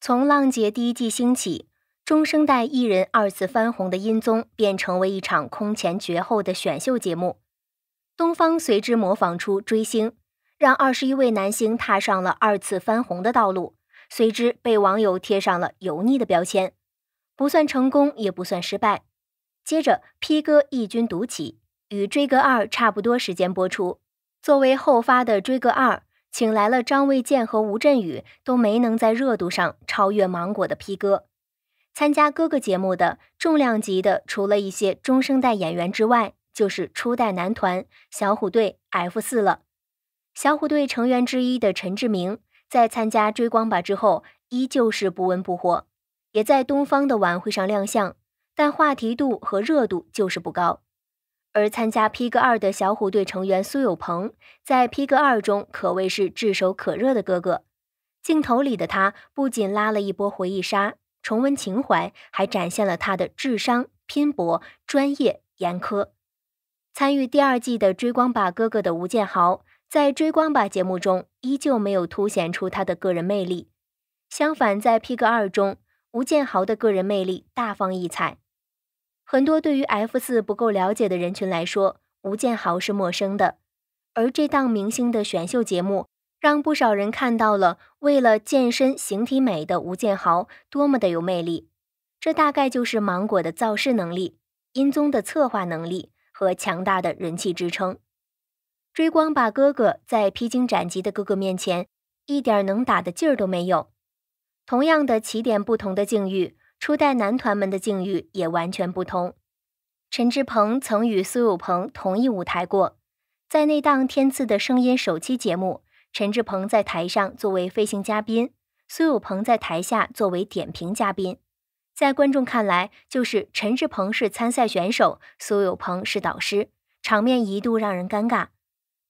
从《浪姐》第一季兴起，中生代艺人二次翻红的音综便成为一场空前绝后的选秀节目。东方随之模仿出《追星》，让二十一位男星踏上了二次翻红的道路，随之被网友贴上了油腻的标签，不算成功也不算失败。接着，《P 哥一军独起》与《追哥二》差不多时间播出，作为后发的《追哥二》。请来了张卫健和吴镇宇，都没能在热度上超越芒果的 P 哥。参加哥哥节目的重量级的，除了一些中生代演员之外，就是初代男团小虎队 F 四了。小虎队成员之一的陈志明，在参加《追光吧》之后，依旧是不温不火，也在东方的晚会上亮相，但话题度和热度就是不高。而参加 P 哥二的小虎队成员苏有朋，在 P 哥二中可谓是炙手可热的哥哥。镜头里的他不仅拉了一波回忆杀，重温情怀，还展现了他的智商、拼搏、专业、严苛。参与第二季的追光吧哥哥的吴建豪，在追光吧节目中依旧没有凸显出他的个人魅力。相反，在 P 哥二中，吴建豪的个人魅力大放异彩。很多对于 F 四不够了解的人群来说，吴建豪是陌生的。而这档明星的选秀节目，让不少人看到了为了健身形体美的吴建豪多么的有魅力。这大概就是芒果的造势能力、音综的策划能力和强大的人气支撑。追光吧哥哥在披荆斩棘的哥哥面前，一点能打的劲儿都没有。同样的起点，不同的境遇。初代男团们的境遇也完全不同。陈志鹏曾与苏有朋同一舞台过，在那档《天赐的声音》首期节目，陈志鹏在台上作为飞行嘉宾，苏有朋在台下作为点评嘉宾，在观众看来就是陈志鹏是参赛选手，苏有朋是导师，场面一度让人尴尬。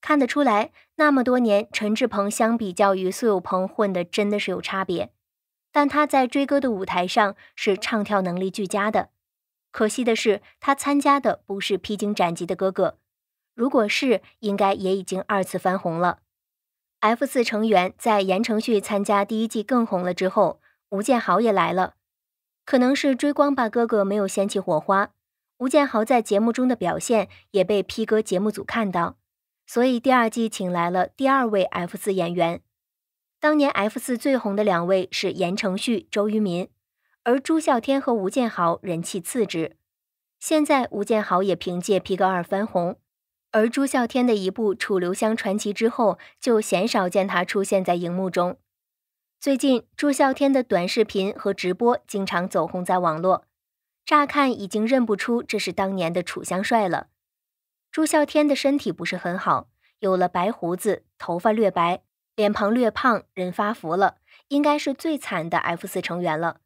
看得出来，那么多年，陈志鹏相比较于苏有朋混的真的是有差别。但他在《追歌的舞台上是唱跳能力俱佳的，可惜的是他参加的不是《披荆斩棘的哥哥》，如果是，应该也已经二次翻红了。F 四成员在言承旭参加第一季更红了之后，吴建豪也来了，可能是追光吧哥哥没有掀起火花，吴建豪在节目中的表现也被《披哥》节目组看到，所以第二季请来了第二位 F 四演员。当年 F 四最红的两位是言承旭、周渝民，而朱孝天和吴建豪人气次之。现在吴建豪也凭借《皮格二》翻红，而朱孝天的一部《楚留香传奇》之后就鲜少见他出现在荧幕中。最近朱孝天的短视频和直播经常走红在网络，乍看已经认不出这是当年的楚香帅了。朱孝天的身体不是很好，有了白胡子，头发略白。脸庞略胖，人发福了，应该是最惨的 F 四成员了。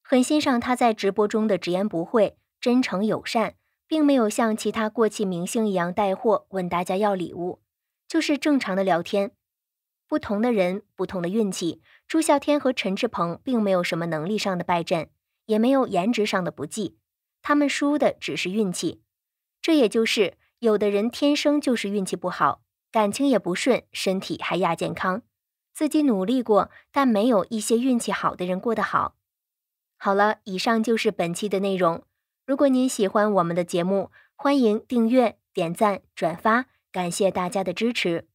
很欣赏他在直播中的直言不讳、真诚友善，并没有像其他过气明星一样带货，问大家要礼物，就是正常的聊天。不同的人，不同的运气。朱孝天和陈志朋并没有什么能力上的败阵，也没有颜值上的不济，他们输的只是运气。这也就是有的人天生就是运气不好。感情也不顺，身体还亚健康，自己努力过，但没有一些运气好的人过得好。好了，以上就是本期的内容。如果您喜欢我们的节目，欢迎订阅、点赞、转发，感谢大家的支持。